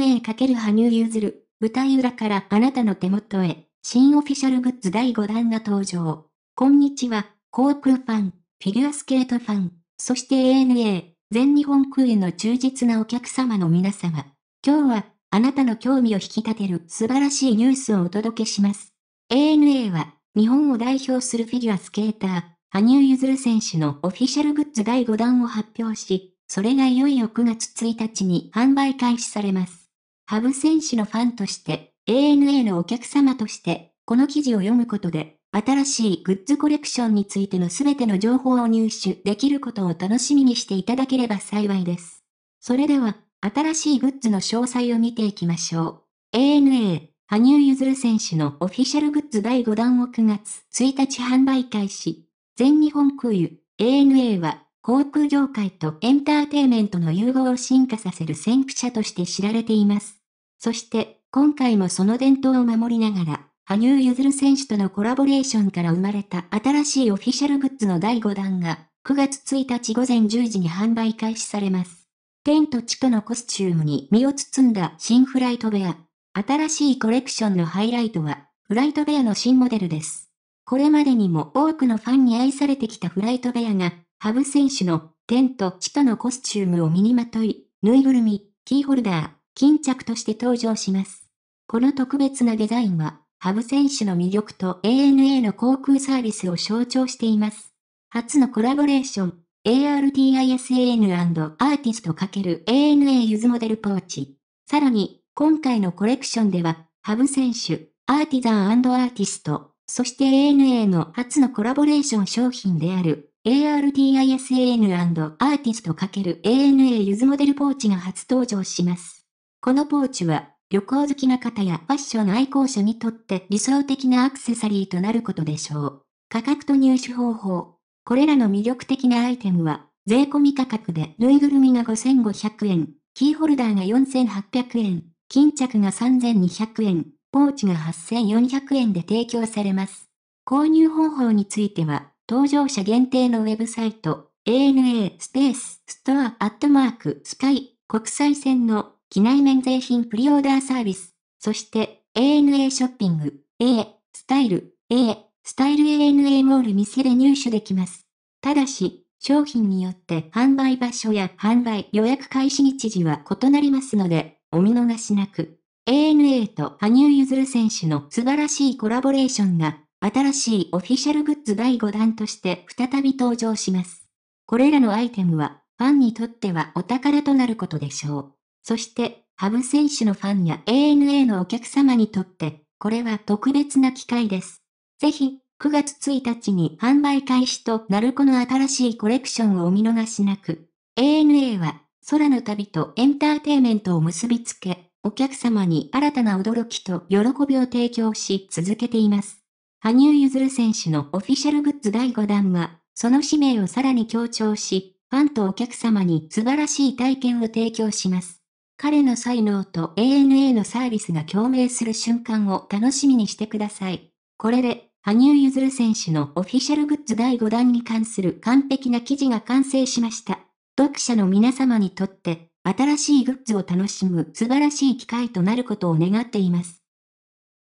ＮA× 羽生結弦、舞台裏からあなたの手元へ、新オフィシャルグッズ第5弾が登場。こんにちは、航空ファン、フィギュアスケートファン、そして ANA、全日本空への忠実なお客様の皆様。今日は、あなたの興味を引き立てる素晴らしいニュースをお届けします。ANA は、日本を代表するフィギュアスケーター、羽生結弦選手のオフィシャルグッズ第5弾を発表し、それがいよいよ9月1日に販売開始されます。羽生選手のファンとして、ANA のお客様として、この記事を読むことで、新しいグッズコレクションについての全ての情報を入手できることを楽しみにしていただければ幸いです。それでは、新しいグッズの詳細を見ていきましょう。ANA、羽生結弦選手のオフィシャルグッズ第5弾を9月1日販売開始。全日本空輸、ANA は、航空業界とエンターテイメントの融合を進化させる先駆者として知られています。そして、今回もその伝統を守りながら、羽生結弦選手とのコラボレーションから生まれた新しいオフィシャルグッズの第5弾が、9月1日午前10時に販売開始されます。天と地とのコスチュームに身を包んだ新フライトベア。新しいコレクションのハイライトは、フライトベアの新モデルです。これまでにも多くのファンに愛されてきたフライトベアが、ハブ選手の天と地とのコスチュームを身にまとい、ぬいぐるみ、キーホルダー、巾着として登場します。この特別なデザインは、ハブ選手の魅力と ANA の航空サービスを象徴しています。初のコラボレーション、ARTISAN& アーティスト ×ANA ユズモデルポーチ。さらに、今回のコレクションでは、ハブ選手、アーティザンアーティスト、そして ANA の初のコラボレーション商品である、ARTISAN& アーティスト ×ANA ユズモデルポーチが初登場します。このポーチは、旅行好きな方やファッション愛好者にとって理想的なアクセサリーとなることでしょう。価格と入手方法。これらの魅力的なアイテムは、税込み価格でぬいぐるみが5500円、キーホルダーが4800円、巾着が3200円、ポーチが8400円で提供されます。購入方法については、登場者限定のウェブサイト、ANA スペースストアアットマークスカイ国際線の機内免税品プリオーダーサービス。そして、ANA ショッピング、A、スタイル、A、スタイル ANA モール店で入手できます。ただし、商品によって販売場所や販売予約開始日時は異なりますので、お見逃しなく。ANA と羽生結弦選手の素晴らしいコラボレーションが、新しいオフィシャルグッズ第5弾として再び登場します。これらのアイテムは、ファンにとってはお宝となることでしょう。そして、ハブ選手のファンや ANA のお客様にとって、これは特別な機会です。ぜひ、9月1日に販売開始となるこの新しいコレクションをお見逃しなく。ANA は、空の旅とエンターテイメントを結びつけ、お客様に新たな驚きと喜びを提供し続けています。羽生結弦選手のオフィシャルグッズ第5弾は、その使命をさらに強調し、ファンとお客様に素晴らしい体験を提供します。彼の才能と ANA のサービスが共鳴する瞬間を楽しみにしてください。これで、羽生結弦選手のオフィシャルグッズ第5弾に関する完璧な記事が完成しました。読者の皆様にとって、新しいグッズを楽しむ素晴らしい機会となることを願っています。